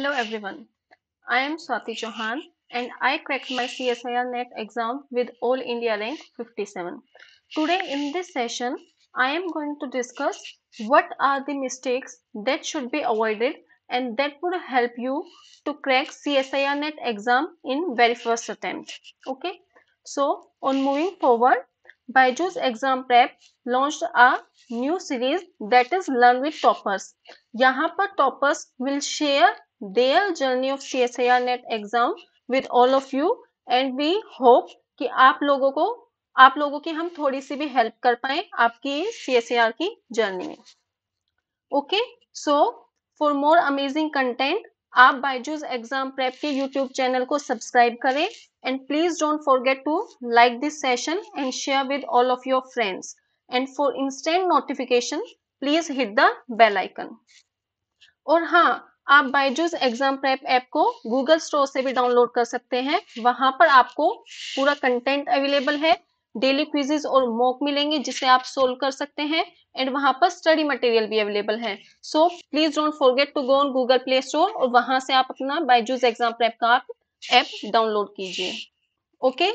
Hello everyone, I am Swati Chauhan and I cracked my CSIR NET exam with All India rank 57. Today in this session, I am going to discuss what are the mistakes that should be avoided and that would help you to crack CSIR NET exam in very first attempt. Okay, so on moving forward, Baiju's Exam Prep launched a new series that is Learn with Toppers. Yahapa Toppers will share their journey of C S net exam with all of you and we hope कि आप लोगों को आप लोगों की हम थोड़ी सी भी हेल्प कर पाए आपकी सी एस की जर्नी में okay so for more amazing content आप बाइजूज एग्जाम प्रेप के यूट्यूब चैनल को सब्सक्राइब करें and please don't forget to like this session and share with all of your friends and for instant notification please hit the bell icon और हाँ आप Byju's exam prep app को Google store से भी download कर सकते हैं वहां पर आपको पूरा कंटेंट अवेलेबल है डेली क्विजेज और मॉक मिलेंगे जिसे आप सोल्व कर सकते हैं एंड वहां पर स्टडी मटेरियल भी अवेलेबल है so please don't forget to go on Google Play Store और वहां से आप अपना बाइजूस एग्जाम प्रेप का आप ऐप डाउनलोड कीजिए okay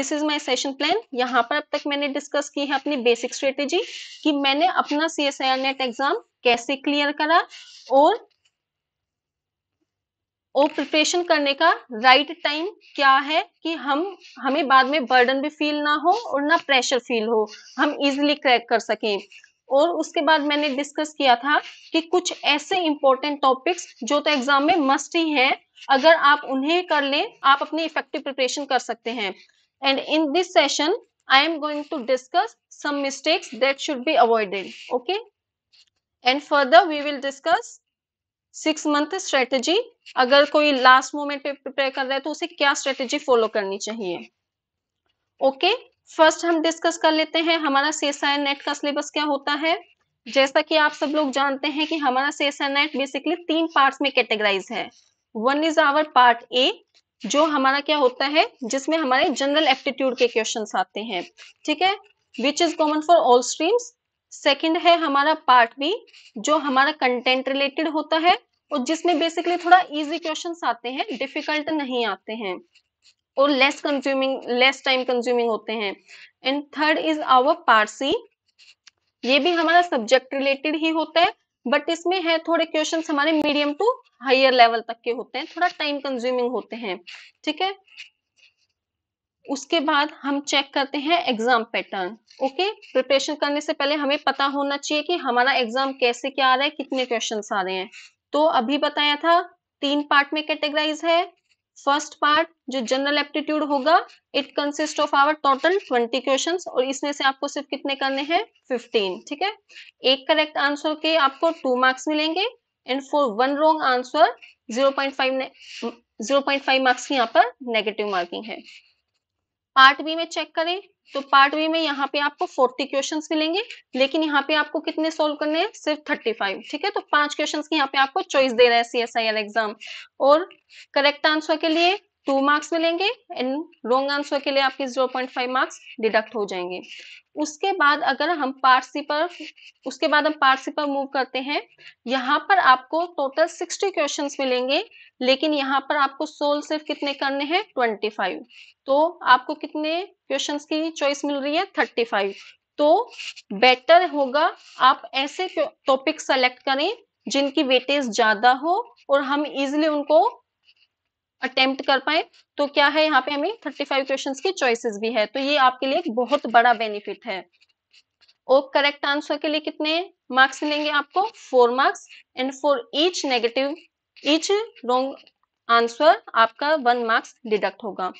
this is my session plan यहाँ पर अब तक मैंने डिस्कस की है अपनी बेसिक स्ट्रेटेजी कि मैंने अपना C S I R net exam कैसे क्लियर करा और और प्रिपरेशन करने का राइट right टाइम क्या है कि हम हमें बाद में बर्डन भी फील ना हो और ना प्रेशर फील हो हम इजिली क्रैक कर सकें और उसके बाद मैंने डिस्कस किया था कि कुछ ऐसे इंपॉर्टेंट टॉपिक्स जो तो एग्जाम में मस्ट ही हैं अगर आप उन्हें कर लें आप अपनी इफेक्टिव प्रिपरेशन कर सकते हैं and in this session I am going to discuss some mistakes that should be avoided okay and further we will discuss six month strategy अगर कोई लास्ट मोमेंट पे प्रिपेयर कर रहा है तो उसे क्या स्ट्रेटेजी फॉलो करनी चाहिए ओके फर्स्ट हम डिस्कस कर लेते हैं हमारा सीएसआई नेट का सिलेबस क्या होता है जैसा कि आप सब लोग जानते हैं कि हमारा सीएसआई नेट बेसिकली तीन पार्ट में कैटेगराइज है one is our part A जो हमारा क्या होता है जिसमें हमारे जनरल एप्टीट्यूड के क्वेश्चन आते हैं ठीक है which is common for all streams second है हमारा पार्ट बी जो हमारा कंटेंट रिलेटेड होता है और जिसमें बेसिकली थोड़ा इजी क्वेश्चन आते हैं डिफिकल्ट नहीं आते हैं और less consuming less time consuming होते हैं and third is our part C ये भी हमारा सब्जेक्ट रिलेटेड ही होता है बट इसमें है थोड़े क्वेश्चन हमारे मीडियम टू हायर लेवल तक के होते हैं थोड़ा टाइम कंज्यूमिंग होते हैं ठीक है उसके बाद हम चेक करते हैं एग्जाम पैटर्न ओके प्रिपरेशन करने से पहले हमें पता होना चाहिए कि हमारा एग्जाम कैसे क्या आ रहा है कितने क्वेश्चन आ रहे हैं तो अभी बताया था तीन पार्ट में कैटेगराइज है फर्स्ट पार्ट जो जनरल एप्टीट्यूड होगा it consist of our total twenty question और इसमें से आपको सिर्फ कितने करने हैं फिफ्टीन ठीक है एक करेक्ट आंसर के आपको टू मार्क्स मिलेंगे and for one wrong answer zero point five zero point five marks की यहाँ पर नेगेटिव मार्किंग है पार्ट बी में चेक करें तो पार्ट वी में यहाँ पे आपको फोर्टी क्वेश्चन मिलेंगे लेकिन यहाँ पे आपको कितने सोल्व करने हैं सिर्फ थर्टी फाइव ठीक है तो पांच क्वेश्चन की यहाँ पे आपको चॉइस दे रहा है C S I L exam और करेक्ट आंसर के लिए टू मार्क्स मिलेंगे एंड रोंग आंसर के लिए आपके zero point five marks deduct हो जाएंगे उसके बाद अगर हम पार्ट सी पर उसके बाद हम पार्ट सी पर मूव करते हैं यहाँ पर आपको टोटल सिक्सटी क्वेश्चन मिलेंगे लेकिन यहाँ पर आपको सोल सिर्फ कितने करने हैं ट्वेंटी फाइव तो आपको कितने क्वेश्चंस की चॉइस मिल रही है थर्टी फाइव तो बेटर होगा आप ऐसे टॉपिक सेलेक्ट करें जिनकी वेटेज ज्यादा हो और हम इजिली उनको अटेम्प्ट कर पाए तो क्या है यहाँ पे हमें थर्टी फाइव क्वेश्चन की चॉइसिस भी है तो ये आपके लिए एक बहुत बड़ा बेनिफिट है और करेक्ट आंसर के लिए कितने मार्क्स मिलेंगे आपको four marks and for each negative each wrong answer आपका वन मार्क्स डिडक्ट होगा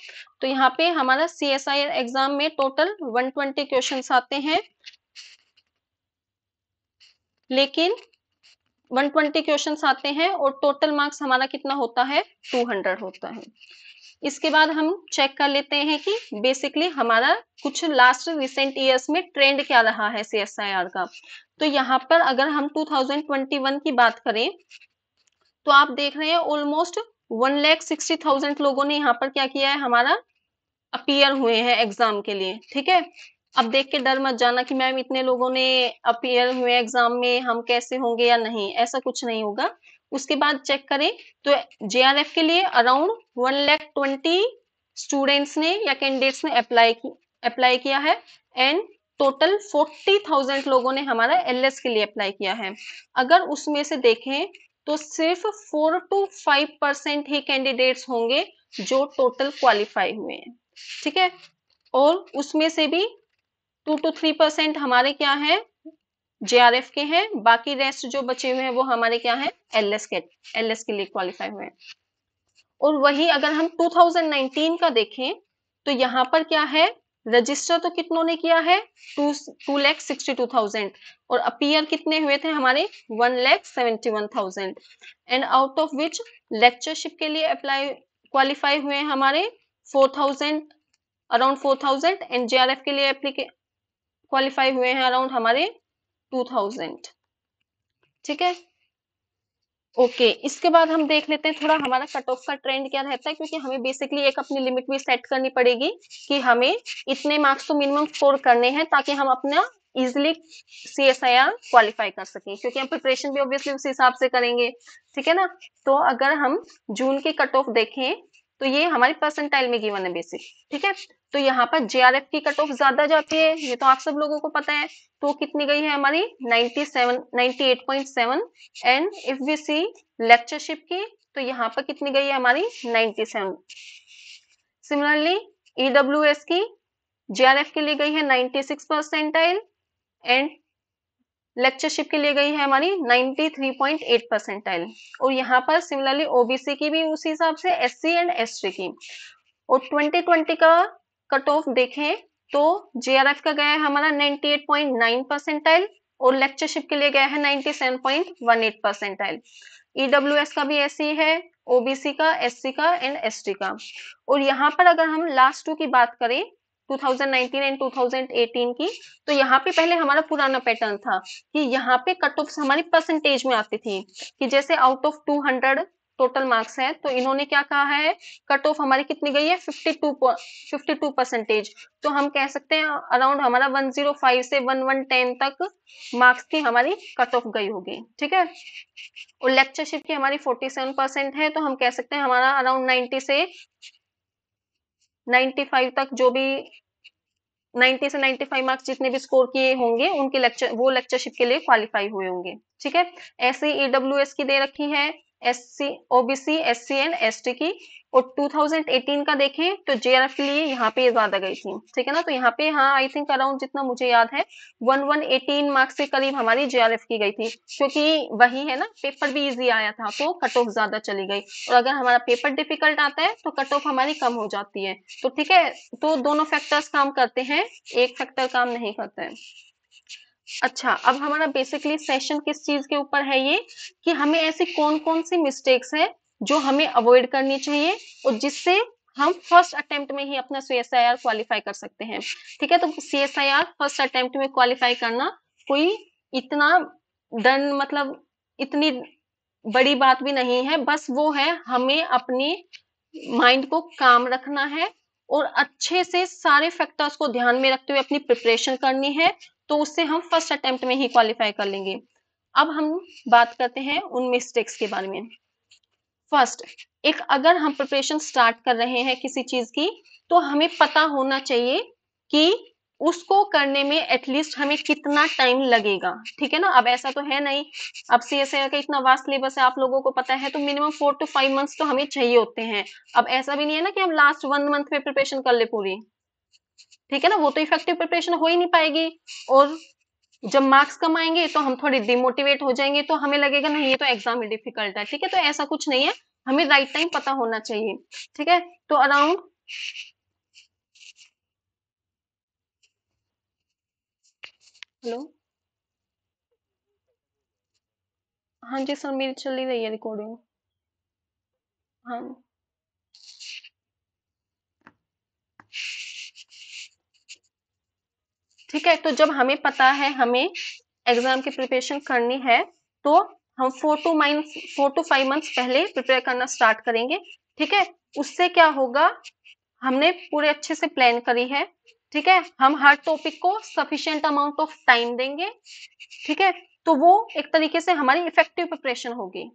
तो यहाँ पे हमारा सी एस आई एग्जाम में टोटल ट्वेंटी क्वेश्चन आते हैं लेकिन 120 क्वेश्चन आते हैं और टोटल मार्क्स हमारा कितना होता है 200 होता है इसके बाद हम चेक कर लेते हैं कि बेसिकली हमारा कुछ लास्ट रिसेंट ईयर्स में ट्रेंड क्या रहा है सी का तो यहाँ पर अगर हम 2021 की बात करें तो आप देख रहे हैं almost one lakh sixty thousand लोगों ने यहाँ पर क्या किया है हमारा अपियर हुए हैं एग्जाम के लिए ठीक है अब देख के डर मत जाना कि मैम इतने लोगों ने अपियर हुए एग्जाम में हम कैसे होंगे या नहीं ऐसा कुछ नहीं होगा उसके बाद चेक करें तो जे के लिए around one lakh twenty students ने या कैंडिडेट्स ने अप्लाई अप्लाई किया है एंड टोटल फोर्टी थाउजेंड लोगों ने हमारा एल के लिए अप्लाई किया है अगर उसमें से देखें तो सिर्फ फोर टू फाइव परसेंट ही कैंडिडेट्स होंगे जो टोटल क्वालिफाई हुए हैं ठीक है और उसमें से भी टू टू थ्री परसेंट हमारे क्या है जे के हैं बाकी रेस्ट जो बचे हुए हैं वो हमारे क्या है एलएस के एलएस के लिए क्वालिफाई हुए हैं और वही अगर हम 2019 का देखें तो यहाँ पर क्या है रजिस्टर तो कितनों ने किया है two two lakh sixty two thousand और अपीयर कितने हुए थे हमारे one lakh seventy one thousand and out of which lectureship के लिए अप्लाई क्वालिफाई हुए हमारे four thousand around four thousand and F के लिए क्वालिफाई हुए हैं अराउंड हमारे टू थाउजेंड ठीक है ओके okay, इसके बाद हम देख लेते हैं थोड़ा हमारा कट ऑफ का ट्रेंड क्या रहता है क्योंकि हमें बेसिकली एक अपनी लिमिट भी सेट करनी पड़ेगी कि हमें इतने मार्क्स तो मिनिमम स्कोर करने हैं ताकि हम अपना easily C S I R qualify कर सकें क्योंकि हम प्रिपरेशन भी ऑब्वियसली उस हिसाब से करेंगे ठीक है ना तो अगर हम जून के कट ऑफ देखें तो ये हमारी परसेंटाइल में गिवन है बेसिक ठीक है तो यहाँ पर जेआरएफ की कट ऑफ ज्यादा जाती है ये तो आप सब लोगों को पता है तो कितनी गई है हमारी 97 98.7 and if we see lectureship की तो यहाँ पर कितनी गई है हमारी 97 सिमिलरली ईडब्ल्यू की जे के लिए गई है सिक्स परसेंटाइल एंड लेक्चरशिप के लिए गई है हमारी 93.8 परसेंटाइल और यहाँ पर सिमिलरली ओबीसी की भी उसी हिसाब से एससी एंड एसटी की और 2020 का कट ऑफ देखें तो जेआरएफ का गया है हमारा 98.9 परसेंटाइल और लेक्चरशिप के लिए गया है 97.18 परसेंटाइल ईडब्ल्यूएस का भी ऐसी है ओबीसी का एससी का एंड एसटी का और यहाँ पर अगर हम लास्ट टू की बात करें 2019 एंड 2018 की तो यहाँ पे पहले हमारा पुराना पैटर्न था कि यहाँ पे कट ऑफ हमारी परसेंटेज में आती थी कि जैसे आउट ऑफ 200 टोटल मार्क्स है तो इन्होंने क्या कहा है कट ऑफ हमारी कितनी गई है 52 52 परसेंटेज तो हम कह सकते हैं अराउंड हमारा 105 से 1110 तक मार्क्स की हमारी कट ऑफ गई होगी ठीक है और लेक्चरशिप की हमारी 47 परसेंट है तो हम कह सकते हैं हमारा अराउंड 90 से 95 तक जो भी 90 से 95 मार्क्स जितने भी स्कोर किए होंगे उनके लेक्चर वो लेक्चरशिप के लिए क्वालिफाई हुए होंगे ठीक है ऐसे ही ईडब्ल्यू की दे रखी है S C OBC S C and S T की और 2018 का देखें तो जे जेआरएफ के लिए यहाँ पे ज्यादा गई थी ठीक है ना तो यहाँ पे हाँ आई थिंक अराउंड जितना मुझे याद है 1118 मार्क्स के करीब हमारी जे आर एफ की गई थी क्योंकि वही है ना पेपर भी इजी आया था तो कट ऑफ ज्यादा चली गई और अगर हमारा पेपर डिफिकल्ट आता है तो कट ऑफ हमारी कम हो जाती है तो ठीक है तो दोनों फैक्टर्स काम करते हैं एक फैक्टर काम नहीं करते हैं अच्छा अब हमारा बेसिकली सेशन किस चीज के ऊपर है ये कि हमें ऐसे कौन कौन सी मिस्टेक्स हैं जो हमें अवॉइड करनी चाहिए और जिससे हम फर्स्ट अटेम्प्ट में ही अपना C S I R qualify कर सकते हैं ठीक है तो C S I R first attempt में क्वालिफाई करना कोई इतना डन मतलब इतनी बड़ी बात भी नहीं है बस वो है हमें अपने माइंड को काम रखना है और अच्छे से सारे फैक्टर्स को ध्यान में रखते हुए अपनी प्रिपरेशन करनी है तो उससे हम फर्स्ट अटेम्प्ट में ही क्वालिफाई कर लेंगे अब हम बात करते हैं उन मिस्टेक्स के बारे में फर्स्ट एक अगर हम प्रिपरेशन स्टार्ट कर रहे हैं किसी चीज की तो हमें पता होना चाहिए कि उसको करने में एटलीस्ट हमें कितना टाइम लगेगा ठीक है ना अब ऐसा तो है नहीं अब सी एस का इतना वास्ट सिलेबस है आप लोगों को पता है तो minimum four to five months तो हमें चाहिए होते हैं अब ऐसा भी नहीं है ना कि हम लास्ट वन मंथ में प्रिपरेशन कर ले पूरी ठीक है ना वो तो इफेक्टिव प्रिपरेशन हो ही नहीं पाएगी और जब मार्क्स कम आएंगे तो हम थोड़े डिमोटिवेट हो जाएंगे तो हमें लगेगा नहीं ये तो एग्जाम ही डिफिकल्ट है ठीक है तो ऐसा कुछ नहीं है हमें राइट टाइम पता होना चाहिए ठीक है तो अराउंड हेलो हाँ जी सर मेरी चल ही रही है रिकॉर्डिंग हाँ ठीक है तो जब हमें पता है हमें एग्जाम की प्रिपरेशन करनी है तो हम four to mine four to five months पहले प्रिपेयर करना स्टार्ट करेंगे ठीक है उससे क्या होगा हमने पूरे अच्छे से प्लान करी है ठीक है हम हर टॉपिक को सफिशियंट अमाउंट ऑफ टाइम देंगे ठीक है तो वो एक तरीके से हमारी इफेक्टिव प्रिपरेशन होगी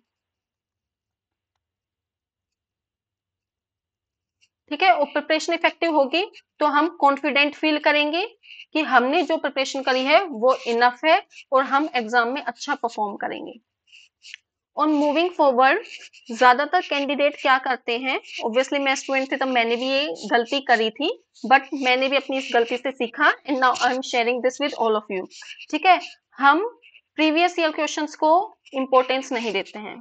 ठीक है और प्रिपरेशन इफेक्टिव होगी तो हम कॉन्फिडेंट फील करेंगे कि हमने जो प्रिपरेशन करी है वो इनफ है और हम एग्जाम में अच्छा परफॉर्म करेंगे ऑन मूविंग फॉरवर्ड ज्यादातर कैंडिडेट क्या करते हैं ऑब्वियसली मैं स्टूडेंट थी तो मैंने भी ये गलती करी थी बट मैंने भी अपनी इस गलती से सीखा and now I am sharing this with all of you ठीक है हम प्रीवियस ईयर क्वेश्चंस को इम्पोर्टेंस नहीं देते हैं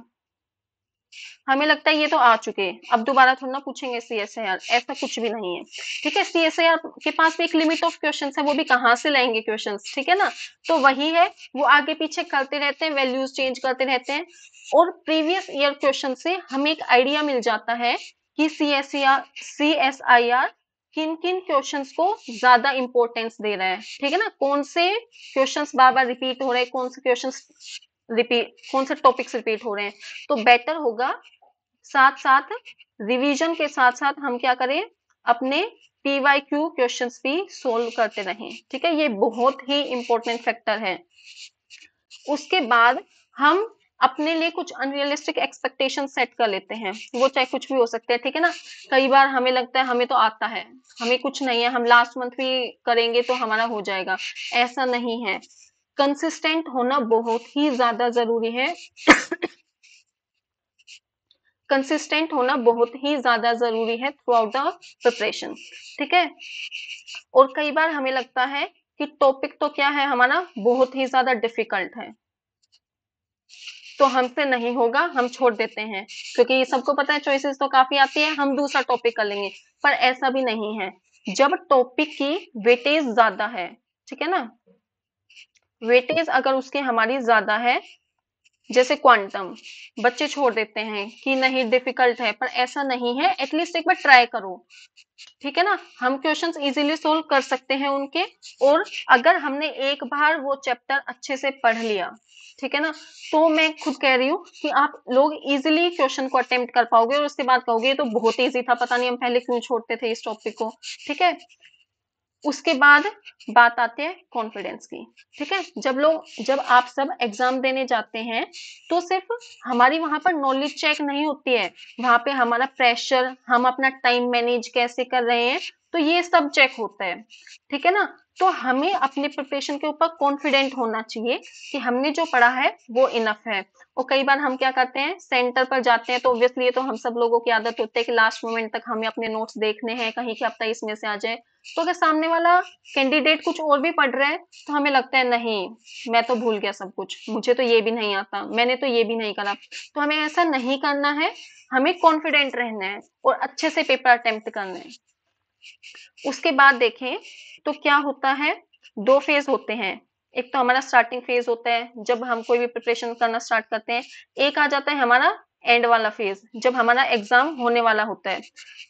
हमें लगता है ये तो आ चुके हैं अब दोबारा थोड़ा ना पूछेंगे सी एस ऐसा कुछ भी नहीं है ठीक है सी एस के पास भी एक लिमिट ऑफ क्वेश्चन है वो भी कहाँ से लाएंगे क्वेश्चंस ठीक है ना तो वही है वो आगे पीछे करते रहते हैं वैल्यूज चेंज करते रहते हैं और प्रीवियस ईयर क्वेश्चन से हमें एक आइडिया मिल जाता है कि C S R C S I R किन किन क्वेश्चंस को ज्यादा इंपॉर्टेंस दे रहा है ठीक है ना कौन से क्वेश्चंस बार बार रिपीट हो रहे हैं कौन से क्वेश्चंस रिपीट कौन से टॉपिक्स रिपीट हो रहे हैं तो बेटर होगा साथ साथ रिवीजन के साथ साथ हम क्या करें अपने पी वाई क्यू क्वेश्चन भी सोल्व करते रहें ठीक है ये बहुत ही इंपॉर्टेंट फैक्टर है उसके बाद हम अपने लिए कुछ अनरियलिस्टिक एक्सपेक्टेशन सेट कर लेते हैं वो चाहे कुछ भी हो सकते हैं ठीक है ना कई बार हमें लगता है हमें तो आता है हमें कुछ नहीं है हम लास्ट मंथ भी करेंगे तो हमारा हो जाएगा ऐसा नहीं है कंसिस्टेंट होना बहुत ही ज्यादा जरूरी है कंसिस्टेंट होना बहुत ही ज्यादा जरूरी है थ्रू आउट द प्रिपरेशन ठीक है और कई बार हमें लगता है कि टॉपिक तो क्या है हमारा बहुत ही ज्यादा डिफिकल्ट है तो हमसे नहीं होगा हम छोड़ देते हैं क्योंकि सबको पता है चॉइसेस तो काफी आती है हम दूसरा टॉपिक कर लेंगे पर ऐसा भी नहीं है जब टॉपिक की वेटेज ज्यादा है ठीक है ना वेटेज अगर उसके हमारी ज्यादा है जैसे क्वांटम बच्चे छोड़ देते हैं कि नहीं डिफिकल्ट है पर ऐसा नहीं है एटलीस्ट एक बार ट्राई करो ठीक है ना हम क्वेश्चंस इजीली सोल्व कर सकते हैं उनके और अगर हमने एक बार वो चैप्टर अच्छे से पढ़ लिया ठीक है ना तो मैं खुद कह रही हूँ कि आप लोग इजीली क्वेश्चन को अटेम्प्ट कर पाओगे और उसके बाद कहोगे तो बहुत ईजी था पता नहीं हम पहले क्यों छोड़ते थे इस टॉपिक को ठीक है उसके बाद बात आती है कॉन्फिडेंस की ठीक है जब लोग जब आप सब एग्जाम देने जाते हैं तो सिर्फ हमारी वहां पर नॉलेज चेक नहीं होती है वहां पे हमारा प्रेशर हम अपना टाइम मैनेज कैसे कर रहे हैं तो ये सब चेक होता है ठीक है ना तो हमें अपने प्रिपरेशन के ऊपर कॉन्फिडेंट होना चाहिए कि हमने जो पढ़ा है वो इनफ है और कई बार हम क्या करते हैं सेंटर पर जाते हैं तो ऑब्वियसली तो हम सब लोगों की आदत होती है कि लास्ट मोमेंट तक हमें अपने नोट्स देखने हैं कहीं क्या हफ्ता इसमें से आ जाए तो अगर सामने वाला कैंडिडेट कुछ और भी पढ़ रहा है तो हमें लगता है नहीं मैं तो भूल गया सब कुछ मुझे तो ये भी नहीं आता मैंने तो ये भी नहीं करा तो हमें ऐसा नहीं करना है हमें कॉन्फिडेंट रहना है और अच्छे से पेपर अटेम्प्ट करना है उसके बाद देखें तो क्या होता है दो फेज होते हैं एक तो हमारा स्टार्टिंग फेज होता है जब हम कोई भी प्रिपरेशन करना स्टार्ट करते हैं एक आ जाता है हमारा एंड वाला फेज जब हमारा एग्जाम होने वाला होता है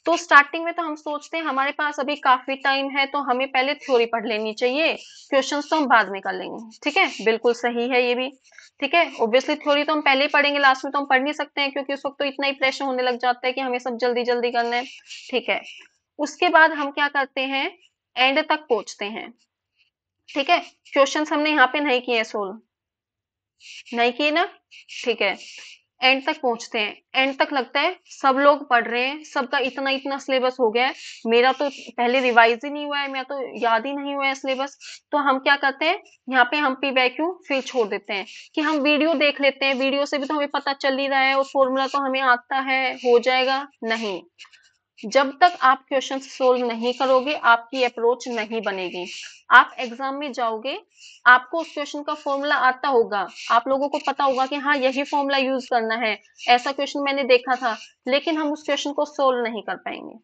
तो स्टार्टिंग में तो हम सोचते हैं हमारे पास अभी काफी टाइम है तो हमें पहले थ्योरी पढ़ लेनी चाहिए क्वेश्चंस तो हम बाद में कर लेंगे ठीक है बिल्कुल सही है ये भी ठीक है ओब्वियसली थ्योरी तो हम पहले ही पढ़ेंगे लास्ट में तो हम पढ़ नहीं सकते हैं क्योंकि उस वक्त तो इतना ही प्रेशर होने लग जाता है कि हमें सब जल्दी जल्दी करना है ठीक है उसके बाद हम क्या करते हैं एंड तक पहुंचते हैं ठीक है क्वेश्चन हमने यहाँ पे नहीं किए सोल्व नहीं किए ना ठीक है एंड तक पहुंचते हैं एंड तक लगता है सब लोग पढ़ रहे हैं सबका इतना इतना सिलेबस हो गया है मेरा तो पहले रिवाइज ही नहीं हुआ है मेरा तो याद ही नहीं हुआ है सिलेबस तो हम क्या करते हैं यहाँ पे हम पी बैक्यू फिर छोड़ देते हैं कि हम वीडियो देख लेते हैं वीडियो से भी तो हमें पता चल ही रहा है और फॉर्मूला तो हमें आता है हो जाएगा नहीं जब तक आप क्वेश्चन सोल्व नहीं करोगे आपकी अप्रोच नहीं बनेगी आप एग्जाम में जाओगे आपको उस क्वेश्चन का फॉर्मूला आता होगा आप लोगों को पता होगा कि हाँ यही फॉर्मूला यूज करना है ऐसा क्वेश्चन मैंने देखा था लेकिन हम उस क्वेश्चन को सोल्व नहीं कर पाएंगे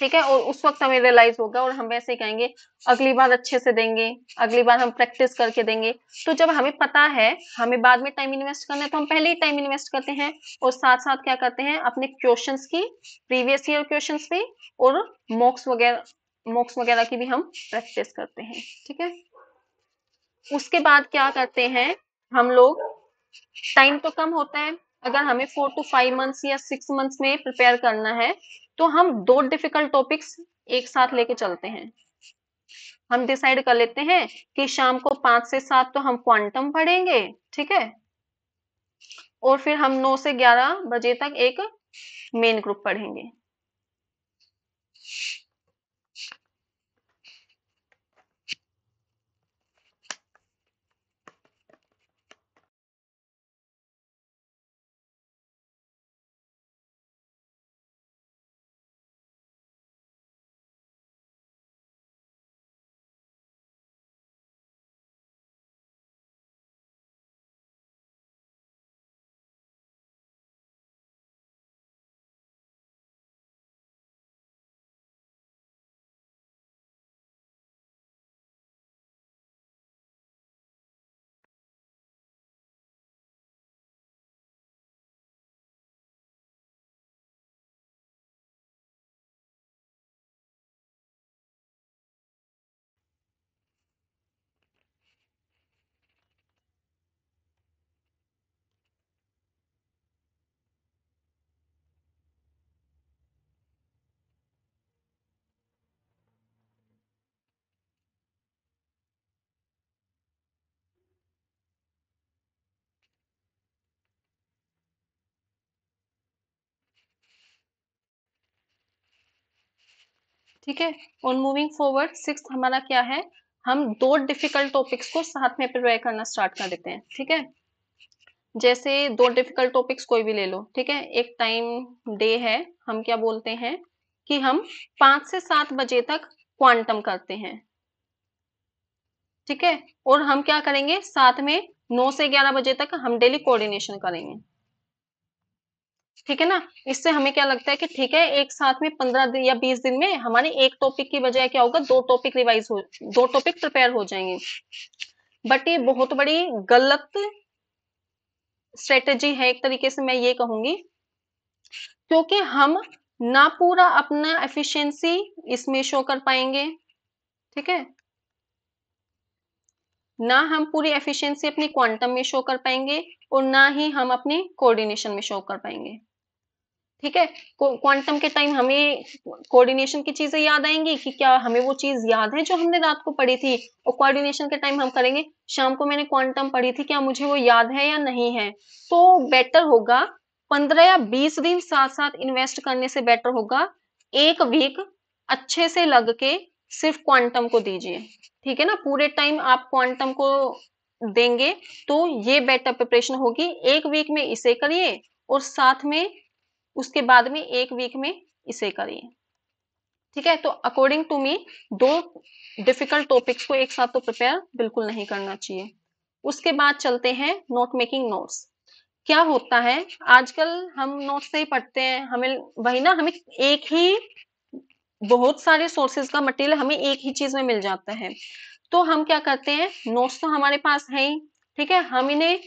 ठीक है और उस वक्त हमें रियलाइज होगा और हम वैसे ही कहेंगे अगली बार अच्छे से देंगे अगली बार हम प्रैक्टिस करके देंगे तो जब हमें पता है हमें बाद में टाइम इन्वेस्ट करना है तो हम पहले ही टाइम इन्वेस्ट करते हैं और साथ साथ क्या करते हैं अपने क्वेश्चन की प्रीवियस ईयर क्वेश्चन भी और मॉक्स वगैरह मॉक्स वगैरह की भी हम प्रैक्टिस करते हैं ठीक है उसके बाद क्या करते हैं हम लोग टाइम तो कम होता है अगर हमें फोर टू फाइव मंथ्स या सिक्स मंथ्स में प्रिपेयर करना है तो हम दो डिफिकल्ट टॉपिक्स एक साथ लेके चलते हैं हम डिसाइड कर लेते हैं कि शाम को पांच से सात तो हम क्वांटम पढ़ेंगे ठीक है और फिर हम नौ से ग्यारह बजे तक एक मेन ग्रुप पढ़ेंगे ठीक है ऑन मूविंग फॉरवर्ड सिक्स हमारा क्या है हम दो डिफिकल्ट टॉपिक्स को साथ में प्रिपेयर करना स्टार्ट कर देते हैं ठीक है जैसे दो डिफिकल्ट टॉपिक्स कोई भी ले लो ठीक है एक टाइम डे है हम क्या बोलते हैं कि हम पांच से सात बजे तक क्वांटम करते हैं ठीक है और हम क्या करेंगे साथ में नौ से ग्यारह बजे तक हम डेली कोऑर्डिनेशन करेंगे ठीक है ना इससे हमें क्या लगता है कि ठीक है एक साथ में पंद्रह दिन या बीस दिन में हमारे एक टॉपिक की बजाय क्या होगा दो टॉपिक रिवाइज हो दो टॉपिक प्रिपेयर हो जाएंगे बट ये बहुत बड़ी गलत स्ट्रेटेजी है एक तरीके से मैं ये कहूंगी क्योंकि हम ना पूरा अपना एफिशिएंसी इसमें शो कर पाएंगे ठीक है ना हम पूरी एफिशिएंसी अपनी क्वांटम में शो कर पाएंगे और ना ही हम अपनी कोऑर्डिनेशन में शो कर पाएंगे ठीक है क्वांटम के टाइम हमें कोऑर्डिनेशन की चीजें याद आएंगी कि क्या हमें वो चीज याद है जो हमने रात को पढ़ी थी और कोऑर्डिनेशन के टाइम हम करेंगे शाम को मैंने क्वांटम पढ़ी थी क्या मुझे वो याद है या नहीं है तो बेटर होगा पंद्रह या बीस दिन साथ साथ इन्वेस्ट करने से बेटर होगा एक वीक अच्छे से लग के सिर्फ क्वांटम को दीजिए ठीक है ना पूरे टाइम आप क्वांटम को देंगे तो ये बेटर प्रिपरेशन होगी एक वीक में इसे करिए और साथ में उसके बाद में एक वीक में इसे करिए ठीक है तो अकॉर्डिंग टू मी दो डिफिकल्ट टॉपिक्स को एक साथ तो प्रिपेयर बिल्कुल नहीं करना चाहिए उसके बाद चलते हैं नोट मेकिंग नोट्स क्या होता है आजकल हम नोट से ही पढ़ते हैं हमें वही ना हमें एक ही बहुत सारे सोर्सेज का मटेरियल हमें एक ही चीज में मिल जाता है तो हम क्या करते हैं नोट्स तो हमारे पास है ही ठीक है हम इन्हें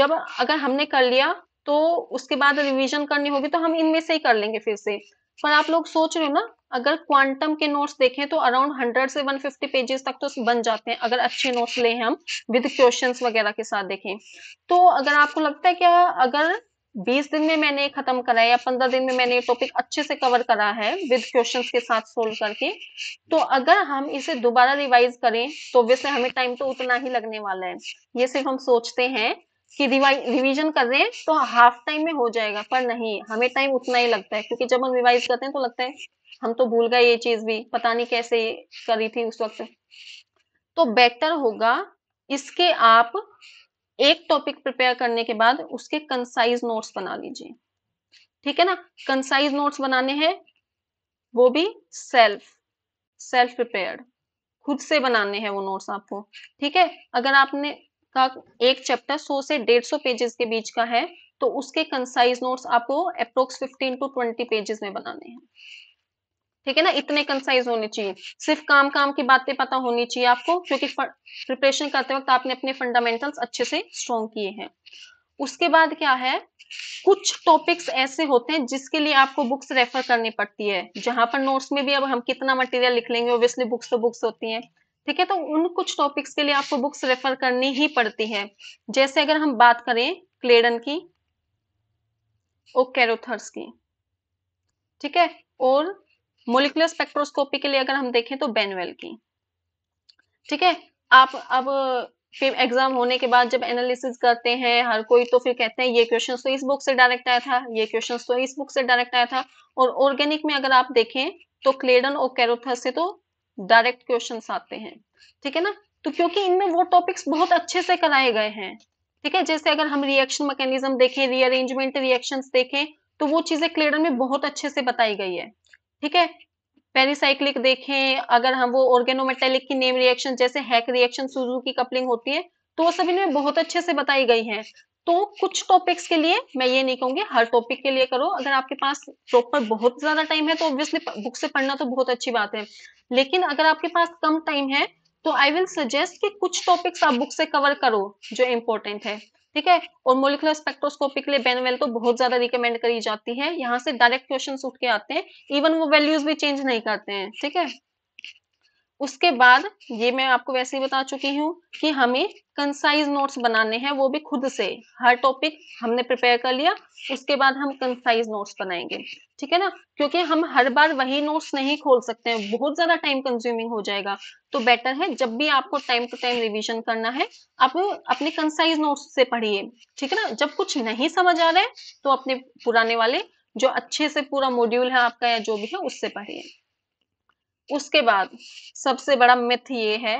जब अगर हमने कर लिया तो उसके बाद रिवीजन करनी होगी तो हम इनमें से ही कर लेंगे फिर से पर आप लोग सोच रहे हो ना अगर क्वांटम के नोट्स देखें तो अराउंड 100 से 150 पेजेस तक तो बन जाते हैं अगर अच्छे नोट्स ले हम विद क्वेश्चंस वगैरह के साथ देखें तो अगर आपको लगता है क्या अगर 20 दिन में मैंने खत्म करा है या 15 दिन में मैंने ये टॉपिक अच्छे से कवर करा है विद क्वेश्चंस के साथ सोल्व करके तो अगर हम इसे दोबारा रिवाइज करें तो वैसे हमें टाइम तो उतना ही लगने वाला है ये सिर्फ हम सोचते हैं कि रिवीजन कर रहे हैं तो हाफ टाइम में हो जाएगा पर नहीं हमें टाइम उतना ही लगता है क्योंकि जब हम रिवाइज करते हैं तो लगता है हम तो भूल गए ये चीज भी पता नहीं कैसे करी थी उस वक्त तो बेटर होगा इसके आप एक टॉपिक प्रिपेयर करने के बाद उसके कंसाइज नोट्स बना लीजिए ठीक है ना कंसाइज नोट्स बनाने हैं वो भी सेल्फ सेल्फ प्रिपेयर खुद से बनाने हैं वो नोट्स आपको ठीक है अगर आपने का एक चैप्टर 100 से 150 पेजेस के बीच का है तो उसके कंसाइज नोट्स आपको अप्रोक्स 15 टू 20 पेजेस में बनाने हैं ठीक है ना इतने कंसाइज होने चाहिए सिर्फ काम काम की बातें पता होनी चाहिए आपको क्योंकि प्रिपरेशन करते वक्त आपने अपने फंडामेंटल्स अच्छे से स्ट्रॉन्ग किए हैं उसके बाद क्या है कुछ टॉपिक्स ऐसे होते हैं जिसके लिए आपको बुक्स रेफर करनी पड़ती है जहां पर नोट्स में भी अब हम कितना मटेरियल लिख लेंगे ओब्वियसली बुक्स तो बुक्स होती हैं ठीक है तो उन कुछ टॉपिक्स के लिए आपको बुक्स रेफर करनी ही पड़ती है जैसे अगर हम बात करें क्लेडन की और कैरोथर्स की ठीक है और मोलिकुलर स्पेक्ट्रोस्कोपी के लिए अगर हम देखें तो बेनवेल की ठीक है आप अब फिर एग्जाम होने के बाद जब एनालिसिस करते हैं हर कोई तो फिर कहते हैं ये क्वेश्चन तो इस बुक से डायरेक्ट आया था ये क्वेश्चन तो इस बुक से डायरेक्ट आया था और ऑर्गेनिक में अगर आप देखें तो क्लेडन और कैरोथस से तो डायरेक्ट क्वेश्चन आते हैं ठीक है ना तो क्योंकि इनमें वो टॉपिक्स बहुत अच्छे से कराए गए हैं ठीक है जैसे अगर हम रिएक्शन मैकेनिज्म देखें रीअरेंजमेंट रिएक्शंस देखें तो वो चीजें क्लियर में बहुत अच्छे से बताई गई है ठीक है पेरिसाइक्लिक देखें अगर हम वो ऑर्गेनोमेटेलिक की नेम रिएक्शन जैसे हैक रिएक्शन सुजू की कपलिंग होती है तो वो सब इनमें बहुत अच्छे से बताई गई है तो कुछ टॉपिक्स के लिए मैं ये नहीं कहूंगी हर टॉपिक के लिए करो अगर आपके पास प्रॉपर बहुत ज्यादा टाइम है तो ऑब्वियसली बुक से पढ़ना तो बहुत अच्छी बात है लेकिन अगर आपके पास कम टाइम है तो आई विल सजेस्ट कि कुछ टॉपिक्स आप बुक से कवर करो जो इम्पोर्टेंट है ठीक है और मोलिकुलर स्पेक्ट्रोस्कोपिक के लिए बेनवेल तो बहुत ज्यादा रिकमेंड करी जाती है यहाँ से डायरेक्ट क्वेश्चन उठ के आते हैं इवन वो वैल्यूज भी चेंज नहीं करते हैं ठीक है उसके बाद ये मैं आपको वैसे ही बता चुकी हूँ कि हमें कंसाइज नोट्स बनाने हैं वो भी खुद से हर टॉपिक हमने प्रिपेयर कर लिया उसके बाद हम कंसाइज नोट्स बनाएंगे ठीक है ना क्योंकि हम हर बार वही नोट्स नहीं खोल सकते हैं बहुत ज्यादा टाइम कंज्यूमिंग हो जाएगा तो बेटर है जब भी आपको टाइम टू टाइम रिविजन करना है आप अपने कंसाइज नोट्स से पढ़िए ठीक है ना जब कुछ नहीं समझ आ रहा है तो अपने पुराने वाले जो अच्छे से पूरा मॉड्यूल है आपका या जो भी है उससे पढ़िए उसके बाद सबसे बड़ा मिथ ये है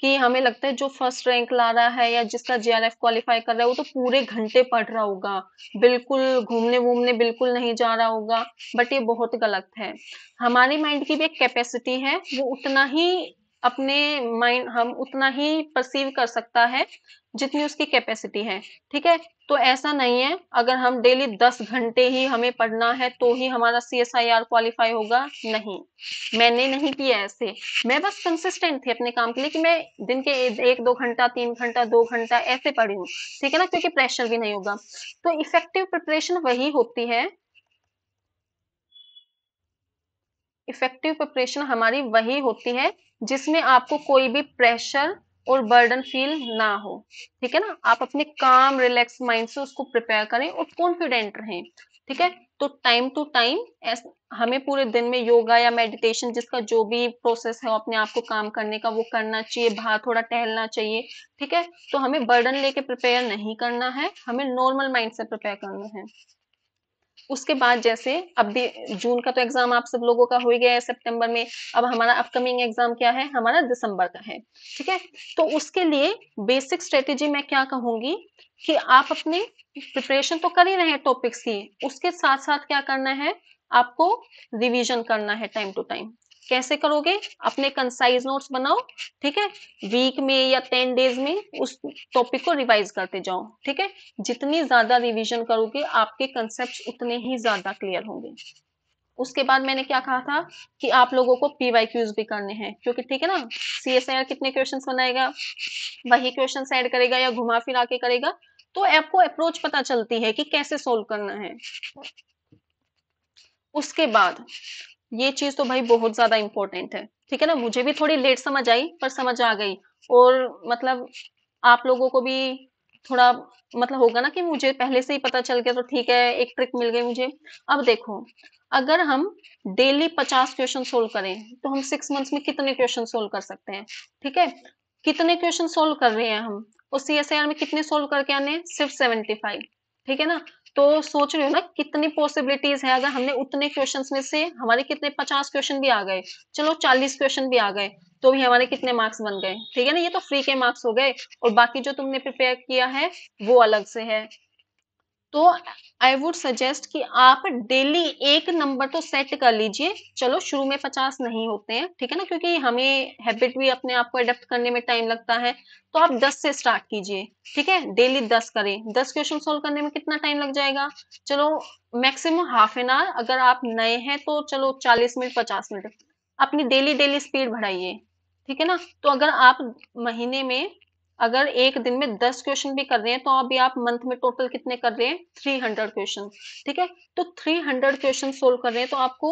कि हमें लगता है जो फर्स्ट रैंक ला रहा है या जिसका जे आर एफ क्वालिफाई कर रहा है वो तो पूरे घंटे पढ़ रहा होगा बिल्कुल घूमने वूमने बिल्कुल नहीं जा रहा होगा बट ये बहुत गलत है हमारे माइंड की भी एक कैपेसिटी है वो उतना ही अपने माइंड हम उतना ही परसीव कर सकता है जितनी उसकी कैपेसिटी है ठीक है तो ऐसा नहीं है अगर हम डेली दस घंटे ही हमें पढ़ना है तो ही हमारा C S I R qualify होगा नहीं मैंने नहीं किया ऐसे मैं बस कंसिस्टेंट थी अपने काम के लिए कि मैं दिन के एक दो घंटा तीन घंटा दो घंटा ऐसे पढ़ी हूँ ठीक है ना क्योंकि प्रेशर भी नहीं होगा तो इफेक्टिव प्रिपरेशन वही होती है इफेक्टिव प्रिपरेशन हमारी वही होती है जिसमें आपको कोई भी प्रेशर और बर्डन फील ना हो ठीक है ना आप अपने काम रिलैक्स माइंड से उसको प्रिपेयर करें और कॉन्फिडेंट रहें ठीक है तो टाइम टू टाइम हमें पूरे दिन में योगा या मेडिटेशन जिसका जो भी प्रोसेस है अपने आप को काम करने का वो करना चाहिए बाहर थोड़ा टहलना चाहिए ठीक है तो हमें बर्डन लेके प्रिपेयर नहीं करना है हमें नॉर्मल माइंड से प्रिपेयर करना है उसके बाद जैसे अब जून का तो एग्जाम आप सब लोगों का हो गया है सितंबर में अब हमारा अपकमिंग एग्जाम क्या है हमारा दिसंबर का है ठीक है तो उसके लिए बेसिक स्ट्रेटेजी मैं क्या कहूंगी कि आप अपने प्रिपरेशन तो कर ही रहे हैं टॉपिक्स की उसके साथ साथ क्या करना है आपको रिवीजन करना है टाइम टू टाइम कैसे करोगे अपने कंसाइज नोट्स बनाओ ठीक है वीक में या टेन डेज में उस टॉपिक को रिवाइज करते जाओ ठीक है जितनी ज्यादा रिवीजन करोगे आपके कंसेप्ट उतने ही ज्यादा क्लियर होंगे उसके बाद मैंने क्या कहा था कि आप लोगों को पीवाई क्यूज भी करने हैं क्योंकि ठीक है ना सी एस आई कितने क्वेश्चन बनाएगा वही क्वेश्चन एड करेगा या घुमा फिरा के करेगा तो आपको अप्रोच पता चलती है कि कैसे सोल्व करना है उसके बाद ये चीज तो भाई बहुत ज्यादा इंपॉर्टेंट है ठीक है ना मुझे भी थोड़ी लेट समझ आई पर समझ आ गई और मतलब आप लोगों को भी थोड़ा मतलब होगा ना कि मुझे पहले से ही पता चल गया तो ठीक है एक ट्रिक मिल गई मुझे अब देखो अगर हम डेली पचास क्वेश्चन सोल्व करें तो हम सिक्स मंथ्स में कितने क्वेश्चन सोल्व कर सकते हैं ठीक है कितने क्वेश्चन सोल्व कर रहे हैं हम और सी एस आई आर में कितने सोल्व करके आने सिर्फ सेवेंटी फाइव ठीक है ना तो सोच रहे हो ना कितनी पॉसिबिलिटीज है अगर हमने उतने क्वेश्चंस में से हमारे कितने पचास क्वेश्चन भी आ गए चलो चालीस क्वेश्चन भी आ गए तो भी हमारे कितने मार्क्स बन गए ठीक है ना ये तो फ्री के मार्क्स हो गए और बाकी जो तुमने प्रिपेयर किया है वो अलग से है तो आई वुड सजेस्ट कि आप डेली एक नंबर तो सेट कर लीजिए चलो शुरू में पचास नहीं होते हैं ठीक है ना क्योंकि हमें हैबिट भी अपने आप को अडेप्ट करने में टाइम लगता है तो आप दस से स्टार्ट कीजिए ठीक है डेली दस करें दस क्वेश्चन सोल्व करने में कितना टाइम लग जाएगा चलो मैक्सिमम हाफ एन आवर अगर आप नए हैं तो चलो चालीस मिनट पचास मिनट अपनी डेली डेली स्पीड बढ़ाइए ठीक है ना तो अगर आप महीने में अगर एक दिन में दस क्वेश्चन भी कर रहे हैं तो अभी आप मंथ में टोटल कितने कर रहे हैं थ्री हंड्रेड क्वेश्चन ठीक है तो थ्री हंड्रेड क्वेश्चन सोल्व कर रहे हैं तो आपको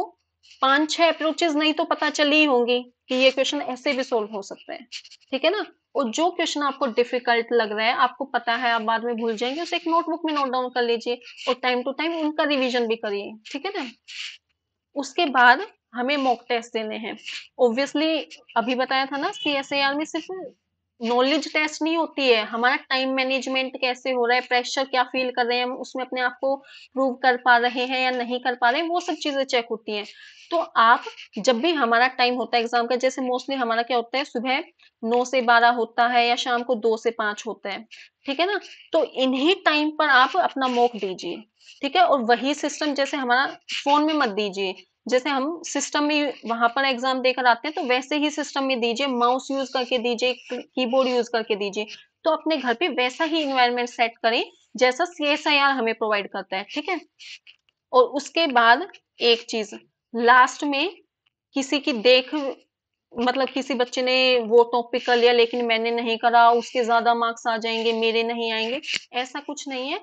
पांच छह अप्रोचेज नहीं तो पता चली ही होंगी कि ये क्वेश्चन ऐसे भी सोल्व हो सकते हैं ठीक है ना और जो क्वेश्चन आपको डिफिकल्ट लग रहा है आपको पता है आप बाद में भूल जाएंगे उसे एक नोटबुक में नोट डाउन कर लीजिए और टाइम टू टाइम उनका रिविजन भी करिए ठीक है ना उसके बाद हमें मॉक टेस्ट देने हैं ऑब्वियसली अभी बताया था ना सी में सिर्फ नॉलेज टेस्ट नहीं होती है हमारा टाइम मैनेजमेंट कैसे हो रहा है प्रेशर क्या फील कर रहे हैं हम उसमें अपने आप को प्रूव कर पा रहे हैं या नहीं कर पा रहे हैं वो सब चीजें चेक होती हैं तो आप जब भी हमारा टाइम होता है एग्जाम का जैसे मोस्टली हमारा क्या होता है सुबह नौ से बारह होता है या शाम को दो से पांच होता है ठीक है ना तो इन्हीं टाइम पर आप अपना मोक दीजिए ठीक है और वही सिस्टम जैसे हमारा फोन में मत दीजिए जैसे हम सिस्टम में वहां पर एग्जाम देकर आते हैं तो वैसे ही सिस्टम में दीजिए माउस यूज करके दीजिए कीबोर्ड यूज करके दीजिए तो अपने घर पे वैसा ही इन्वायरमेंट सेट करें जैसा सी हमें प्रोवाइड करता है ठीक है और उसके बाद एक चीज लास्ट में किसी की देख मतलब किसी बच्चे ने वो टॉपिक कर लिया लेकिन मैंने नहीं करा उसके ज्यादा मार्क्स आ जाएंगे मेरे नहीं आएंगे ऐसा कुछ नहीं है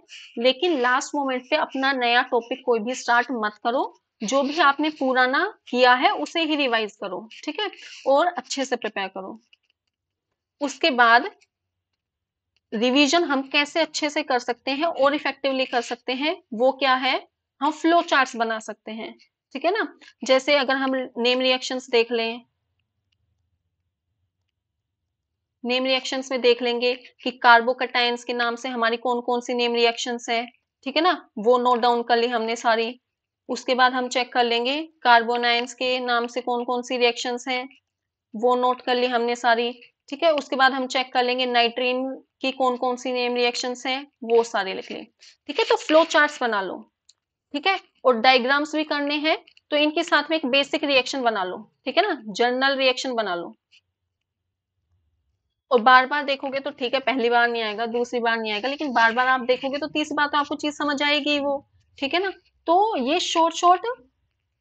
लेकिन लास्ट मोमेंट पे अपना नया टॉपिक कोई भी स्टार्ट मत करो जो भी आपने पुराना किया है उसे ही रिवाइज करो ठीक है और अच्छे से प्रिपेयर करो उसके बाद रिवीजन हम कैसे अच्छे से कर सकते हैं और इफेक्टिवली कर सकते हैं वो क्या है हम फ्लो चार्ट्स बना सकते हैं ठीक है ना जैसे अगर हम नेम रिएक्शंस देख लें नेम रिएक्शंस में देख लेंगे कि कार्बोकटाइन्स के नाम से हमारी कौन कौन सी नेम रिएक्शंस है ठीक है ना वो नोट डाउन कर ली हमने सारी उसके बाद हम चेक कर लेंगे कार्बोनाइंस के नाम से कौन कौन सी रिएक्शंस हैं वो नोट कर ली हमने सारी ठीक है उसके बाद हम चेक कर लेंगे नाइट्रीन की कौन कौन सी नेम रिएक्शंस हैं वो सारे लिख लें ठीक है तो फ्लो चार्ट्स बना लो ठीक है और डायग्राम्स भी करने हैं तो इनके साथ में एक बेसिक रिएक्शन बना लो ठीक है ना जर्नल रिएक्शन बना लो और बार बार देखोगे तो ठीक है पहली बार नहीं आएगा दूसरी बार नहीं आएगा लेकिन बार बार आप देखोगे तो तीसरी बार तो आपको चीज समझ आएगी वो ठीक है ना तो ये शॉर्ट शॉर्ट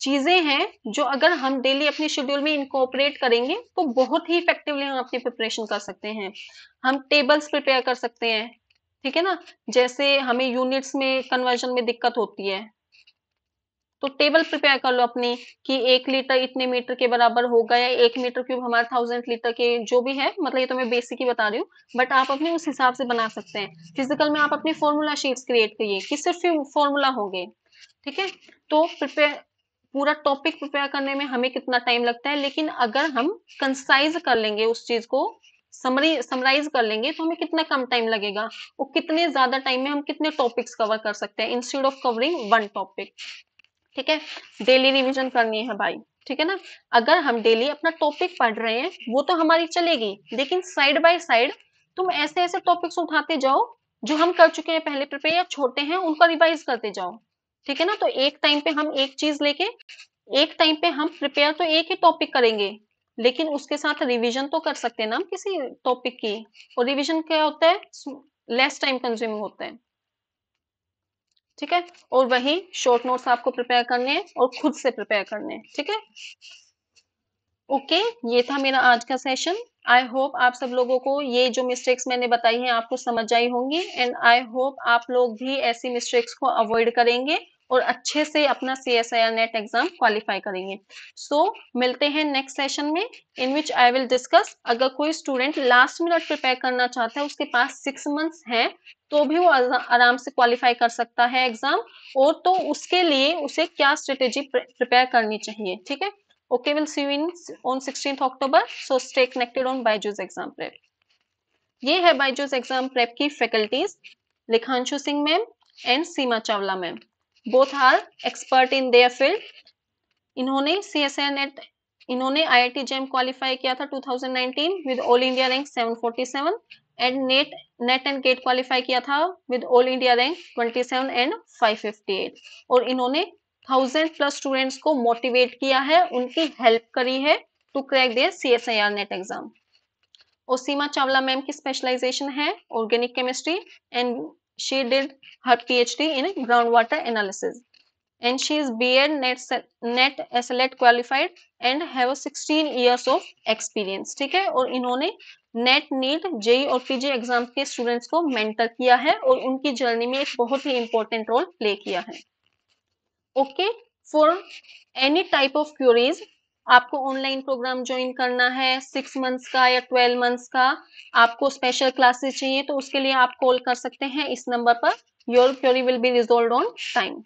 चीजें हैं जो अगर हम डेली अपने शेड्यूल में इनकोपरेट करेंगे तो बहुत ही इफेक्टिवली हम अपनी प्रिपरेशन कर सकते हैं हम टेबल्स प्रिपेयर कर सकते हैं ठीक है ना जैसे हमें यूनिट्स में कन्वर्जन में दिक्कत होती है तो टेबल प्रिपेयर कर लो अपनी कि एक लीटर इतने मीटर के बराबर होगा या एक मीटर क्यूब हमारे थाउजेंड लीटर के जो भी है मतलब ये तो मैं बेसिक ही बता रही हूँ बट आप अपने उस हिसाब से बना सकते हैं फिजिकल में आप अपनी फॉर्मूला शीट्स क्रिएट करिए कि सिर्फ फॉर्मूला होंगे ठीक है तो प्रिपेयर पूरा टॉपिक प्रिपेयर करने में हमें कितना टाइम लगता है लेकिन अगर हम कंसाइज कर लेंगे उस चीज को समरी समराइज कर लेंगे तो हमें कितना कम टाइम लगेगा वो कितने ज्यादा टाइम में हम कितने टॉपिक्स कवर कर सकते हैं instead of covering one topic ठीक है डेली रिविजन करनी है भाई ठीक है ना अगर हम डेली अपना टॉपिक पढ़ रहे हैं वो तो हमारी चलेगी लेकिन साइड बाय साइड तुम ऐसे ऐसे टॉपिक्स उठाते जाओ जो हम कर चुके हैं पहले प्रिपेयर या छोटे हैं उनका रिवाइज करते जाओ ठीक है ना तो एक टाइम पे हम एक चीज लेके एक टाइम पे हम प्रिपेयर तो एक ही टॉपिक करेंगे लेकिन उसके साथ रिवीजन तो कर सकते हैं ना हम किसी टॉपिक की और रिवीजन क्या होता है लेस टाइम कंज्यूमिंग होता है ठीक है और वही शॉर्ट नोट्स आपको प्रिपेयर करने हैं और खुद से प्रिपेयर करने हैं ठीक है ओके ये था मेरा आज का सेशन आई होप आप सब लोगों को ये जो मिस्टेक्स मैंने बताई हैं आपको समझ आई होंगी एंड आई होप आप लोग भी ऐसी मिस्टेक्स को अवॉइड करेंगे और अच्छे से अपना C S I R net exam qualify करेंगे सो so, मिलते हैं नेक्स्ट सेशन में इन विच आई विल डिस्कस अगर कोई स्टूडेंट लास्ट मिनट प्रिपेयर करना चाहता है उसके पास सिक्स मंथ्स हैं तो भी वो आराम से क्वालिफाई कर सकता है एग्जाम और तो उसके लिए उसे क्या स्ट्रेटेजी प्रिपेयर करनी चाहिए ठीक है okay will see in on sixteen October so stay connected on on byju's exam prep ये है बाइजूस एग्जाम प्रेप की faculties Likhanshu Singh ma'am and Seema Chawla ma'am both are expert in their field इन्होंने सी एस एन एट इन्होंने I I T JAM qualify किया था 2019 with all India rank 747 and net net and GATE qualify किया था with all India rank 27 and 558 और इन्होंने thousand plus students को मोटिवेट किया है उनकी हेल्प करी है to crack their C S I R net exam और सीमा चावला मैम की स्पेशलाइजेशन है organic chemistry and she did her PhD in groundwater analysis and she is BA net net SLET qualified and have 16 years of experience theek hai aur inhone net NEET J और PJ exam के students को mentor किया है और उनकी journey में एक बहुत ही इंपॉर्टेंट रोल प्ले किया है okay for any type of queries आपको ऑनलाइन प्रोग्राम ज्वाइन करना है सिक्स मंथ्स का या ट्वेल्व मंथ्स का आपको स्पेशल क्लासेस चाहिए तो उसके लिए आप कॉल कर सकते हैं इस नंबर पर your query will be resolved on time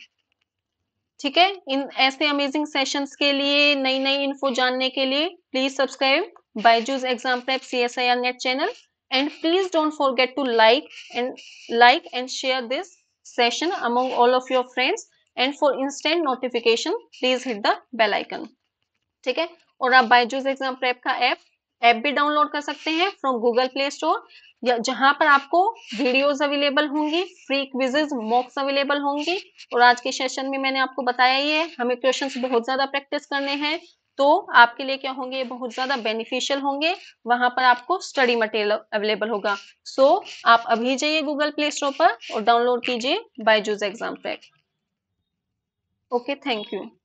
ठीक है इन ऐसे अमेजिंग सेशंस के लिए नई नई इन्फो जानने के लिए please subscribe Byju's exam prep C S I R net channel and please don't forget to like and like and share this session among all of your friends and for instant notification please hit the bell icon ठीक है और आप Byju's exam prep का app app भी download कर सकते हैं from Google Play store जहां पर आपको वीडियोस अवेलेबल होंगी फ्री क्विजेज मॉक्स अवेलेबल होंगी और आज के सेशन में मैंने आपको बताया ही है हमें क्वेश्चंस बहुत ज्यादा प्रैक्टिस करने हैं तो आपके लिए क्या होंगे बहुत ज्यादा बेनिफिशियल होंगे वहां पर आपको स्टडी मटेरियल अवेलेबल होगा सो so, आप अभी जाइए गूगल प्ले स्टोर पर और डाउनलोड कीजिए Byju's exam pack okay thank you